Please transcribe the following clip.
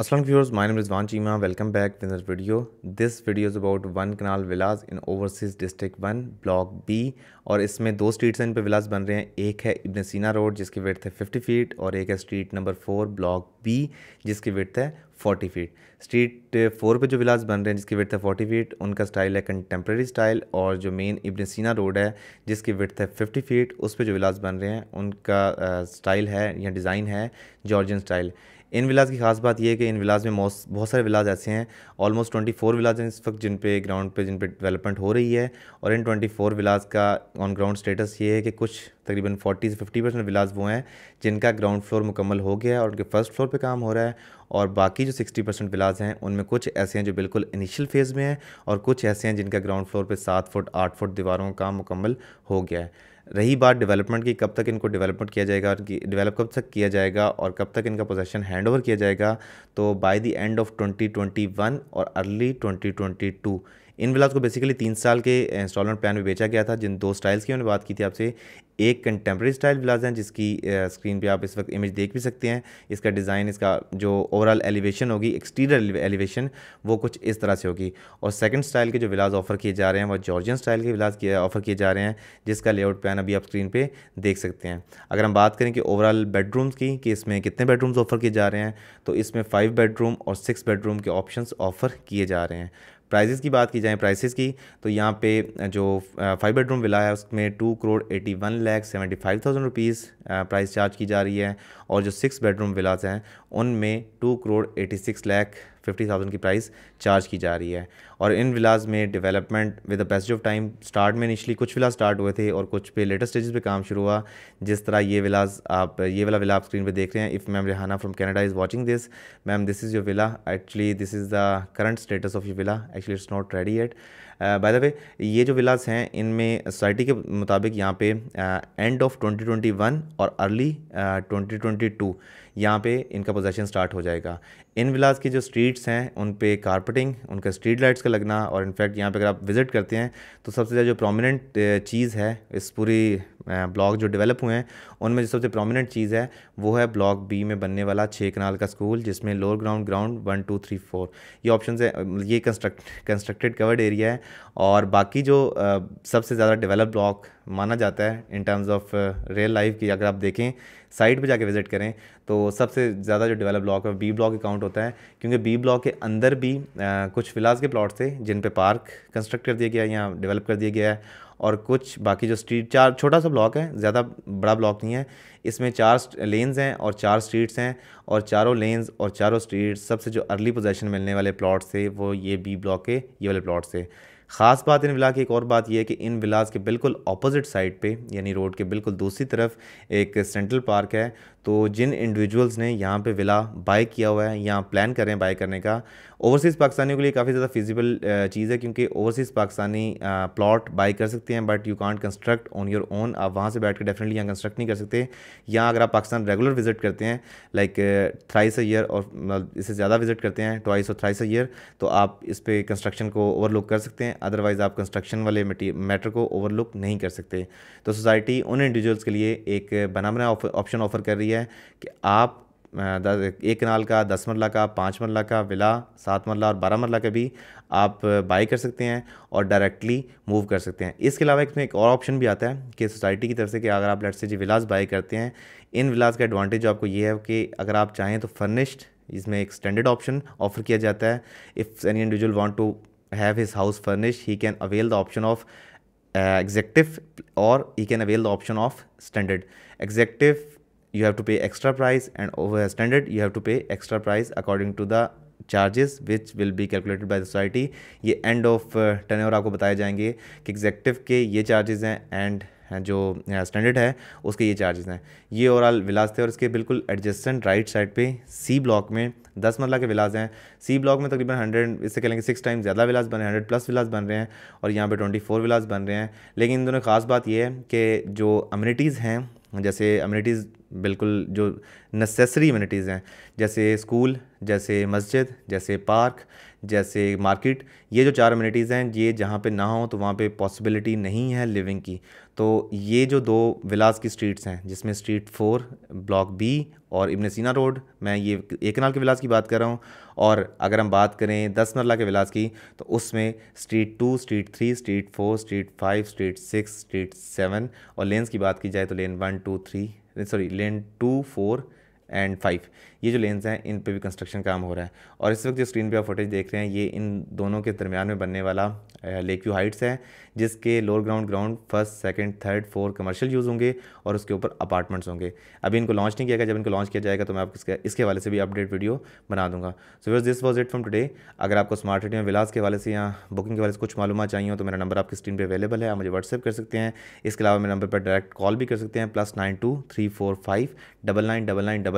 Aslam viewers, mine Rizwan Cheema welcome back Welcome this video this video is about one kanal villas in overseas district one block B और इसमें दो streets इन पर villas बन रहे हैं एक है इब्न सीना रोड जिसकी विर्थ है 50 फीट और एक है street number four block B जिसकी विर्थ है 40 फीट स्ट्रीट फोर पे जो विलाज बन रहे हैं जिसकी विर्थ है 40 फीट उनका स्टाइल है कंटेम्प्रेरी स्टाइल और जो मेन इब्न सीना रोड है जिसकी विर्थ है 50 फीट उस पर जो विलाज बन रहे हैं उनका स्टाइल है या डिज़ाइन है जॉर्जियन स्टाइल इन विलाज की खास बात यह है कि इन विलाज में बहुत सारे विलाज ऐसे हैं ऑलमोस्ट ट्वेंटी फोर विलाज हैं इस वक्त जिन पे ग्राउंड पे जिन पे डेवलपमेंट हो रही है और इन ट्वेंटी फोर विलाज का ऑन ग्राउंड स्टेटस ये है कि कुछ तकरीबन फोर्टी से फिफ्टी परसेंट विलाज वो हैं जिनका ग्राउंड फ्लोर मुकम्मल हो गया है और उनके फर्स्ट फ्लोर पर काम हो रहा है और बाकी जो सिक्सटी परसेंट विलाज हैं उनमें कुछ ऐसे हैं जो बिल्कुल इनिशियल फेज़ में हैं और कुछ ऐसे हैं जिनका ग्राउंड फ्लोर पर सात फुट आठ फुट दीवारों का काम मुकम्मल हो गया है रही बात डेवलपमेंट की कब तक इनको डेवलपमेंट किया जाएगा और डेवलप कब तक किया जाएगा और कब तक इनका पोजेशन हैंड ओवर किया जाएगा तो बाय द एंड ऑफ 2021 और अर्ली 2022 इन विलाज को बेसिकली तीन साल के इंस्टॉलमेंट प्लान में बेचा गया था जिन दो स्टाइल्स की मैंने बात की थी आपसे एक कंटेम्प्रेरी स्टाइल विलाज हैं जिसकी स्क्रीन पे आप इस वक्त इमेज देख भी सकते हैं इसका डिज़ाइन इसका जो ओवरऑल एलिवेशन होगी एक्सटीरियर एलिवेशन वो कुछ इस तरह से होगी और सेकंड स्टाइल के जो विलाज ऑफर किए जा रहे हैं वो जॉर्जियन स्टाइल के विलाज ऑफर किए जा रहे हैं जिसका लेआउट प्लान अभी आप स्क्रीन पर देख सकते हैं अगर हम बात करें कि ओवरऑल बेडरूम्स की कि इसमें कितने बेडरूम्स ऑफर किए जा रहे हैं तो इसमें फाइव बेडरूम और सिक्स बेडरूम के ऑप्शन ऑफर किए जा रहे हैं प्राइजेज़ की बात की जाए प्राइसेस की तो यहाँ पे जो फाइव बेडरूम विला है उसमें two crore eighty one lakh seventy five thousand rupees price charge की जा रही है और जो सिक्स बेडरूम विलास हैं उनमें two crore eighty six lakh fifty thousand की प्राइस चार्ज की जा रही है और इन विलाज में development with the best of time start में निचली कुछ विलाज स्टार्ट हुए थे और कुछ पे लेटेस्ट स्टेजेस पे काम शुरू हुआ जिस तरह ये विलाज आप ये वाला विला आप स्क्रीन पे देख रहे हैं if ma'am Rehana from Canada is watching this ma'am this is your villa actually this is the current status of your villa actually it's not ready at by the way ये जो विलास हैं इनमें society के मुताबिक यहाँ पे एंड ऑफ 2021 और early twenty twenty two यहाँ पर इनका पोजेशन स्टार्ट हो जाएगा इन विलास की जो स्ट्रीट्स हैं उन पर कारपेटिंग उनका स्ट्रीट लाइट्स का लगना और इनफैक्ट यहाँ पे अगर आप विज़िट करते हैं तो सबसे ज़्यादा जो प्रोमिनेंट चीज़ है इस पूरी ब्लॉक जो डेवलप हुए हैं उनमें जो सबसे प्रोमिनेंट चीज़ है वो है ब्लॉक बी में बनने वाला छः कनाल का स्कूल जिसमें lower ground ground one two three four ये ऑप्शन है मतलब ये कंस्ट्रक्ट कंस्ट्रक्टेड कवर्ड एरिया है और बाकी जो सबसे ज़्यादा डेवलप ब्लॉक माना जाता है in terms of real life की अगर आप देखें साइट पे जाके विजिट करें तो सबसे ज़्यादा जो डेवलप ब्लॉक है बी ब्लॉक अकाउंट होता है क्योंकि बी ब्लॉक के अंदर भी आ, uh, कुछ विलाज के प्लाट्स थे जिन पे पार्क कंस्ट्रक्ट कर दिया गया है या डेवलप कर दिया गया है और कुछ बाकी जो स्ट्रीट चार छोटा सा ब्लॉक है ज़्यादा बड़ा ब्लॉक नहीं है इसमें चार लेन्स हैं और चार स्ट्रीट्स हैं और चारों लेन्स और चारों स्ट्रीट्स सबसे जो अर्ली पोजेशन मिलने वाले प्लाट्स थे वो ये बी ब्लॉक के ये वाले प्लाट्स थे ख़ास बात इन विला की एक और बात यह है कि इन विलाज के बिल्कुल अपोजिट साइड पे यानी रोड के बिल्कुल दूसरी तरफ एक सेंट्रल पार्क है तो जिन इंडिविजुअल्स ने यहाँ पे विला बाय किया हुआ है यहाँ प्लान कर रहे हैं बाय करने का ओवरसीज़ पाकिस्तानियों के लिए काफ़ी ज़्यादा फिजिबल चीज़ है क्योंकि ओवरसीज़ पाकिस्तानी प्लॉट बाय कर सकते हैं but you can't construct on your own आप वहाँ से बैठ कर डेफिनेटली यहाँ कंस्ट्रक्ट नहीं कर सकते यहाँ अगर आप पाकिस्तान रेगुलर विजिट करते हैं लाइक थ्राइस अ ईयर और मतलब इससे ज़्यादा विजिट करते हैं ट्वाइस और थ्राइस अ ईयर तो आप इस पर कंस्ट्रक्शन को ओवरलुक कर सकते हैं अदरवाइज़ आप कंस्ट्रक्शन वाले मैटर को ओवरलुक नहीं कर सकते तो सोसाइटी उन इंडिविजुअल्स के लिए एक बना बना ऑप्शन ऑफर कर रही है है कि आप एक कनाल का दस मरला का पाँच मरला का विला सात मरला और बारह मरला का भी आप बाई कर सकते हैं और डायरेक्टली मूव कर सकते हैं इसके अलावा इसमें एक और ऑप्शन भी आता है कि सोसाइटी की तरफ से कि अगर आप लेट से जी विलास बाई करते हैं इन विलास का एडवांटेज आपको ये है कि अगर आप चाहें तो फर्निश्ड इसमें एक स्टैंडर्ड ऑप्शन ऑफर किया जाता है if any individual want to have his house furnished he can avail the option of executive और he can avail the option of standard executive you have to pay extra price and over a standard you have to pay extra price according to the charges which will be calculated by society ये end of turnover आपको बताए जाएंगे कि executive के ये charges हैं and uh, जो standard uh, है उसके ये चार्जेस हैं ये ओवरऑल विलास थे और इसके बिल्कुल एडजस्टेंट राइट साइड पे सी ब्लॉक में दस मरला के विलास हैं सी ब्लॉक में तकरीबन हंड्रेड इससे कहेंगे सिक्स टाइम ज़्यादा विलास बन रहे हैं हंड्रेड प्लस विलास बन रहे हैं और यहाँ पे ट्वेंटी फोर विलास बन रहे हैं लेकिन इन दोनों खास बात यह है कि जो अम्यूनिटीज़ हैं जैसे अम्यूनिटीज़ बिल्कुल जो नेसेसरी इम्यूनिटीज़ हैं जैसे स्कूल जैसे मस्जिद जैसे पार्क जैसे मार्केट ये जो चार इम्यूनिटीज़ हैं ये जहाँ पे ना हो तो वहाँ पे पॉसिबिलिटी नहीं है लिविंग की तो ये जो दो विलास की स्ट्रीट्स हैं जिसमें स्ट्रीट फोर ब्लॉक बी और इबन सीना रोड मैं ये एक नाल के विलास की बात कर रहा हूँ और अगर हम बात करें दस मरला के विलास की तो उसमें street two street three street four street five street six street seven और लेंस की बात की जाए तो lane one two three sorry len 2 4 and five ये जो लेंस हैं इन पे भी कंस्ट्रक्शन काम हो रहा है और इस वक्त जो स्क्रीन पे आप फुटेज देख रहे हैं ये इन दोनों के दरमियान में बनने वाला लेक व्यू हाइट्स है जिसके lower ground ground first second third four commercial use होंगे और उसके ऊपर अपार्टमेंट्स होंगे अभी इनको लॉन्च नहीं किया गया जब इनको लॉन्च किया जाएगा तो मैं आपको इसके इसके हवाले से भी अपडेट वीडियो बना दूंगा so viewers this was it from today अगर आपको स्मार्ट सिटी में विलास के हवाले से या बुकिंग के वाले से कुछ मालूम चाहिए हो तो मेरा नंबर आपकी स्क्रीन पर अवेलेबल है आप मुझे व्हाट्सअप कर सकते हैं इसके अलावा मेरे नंबर पर डायरेक्ट कॉल भी कर सकते हैं plus nine two three four five double nine double nine double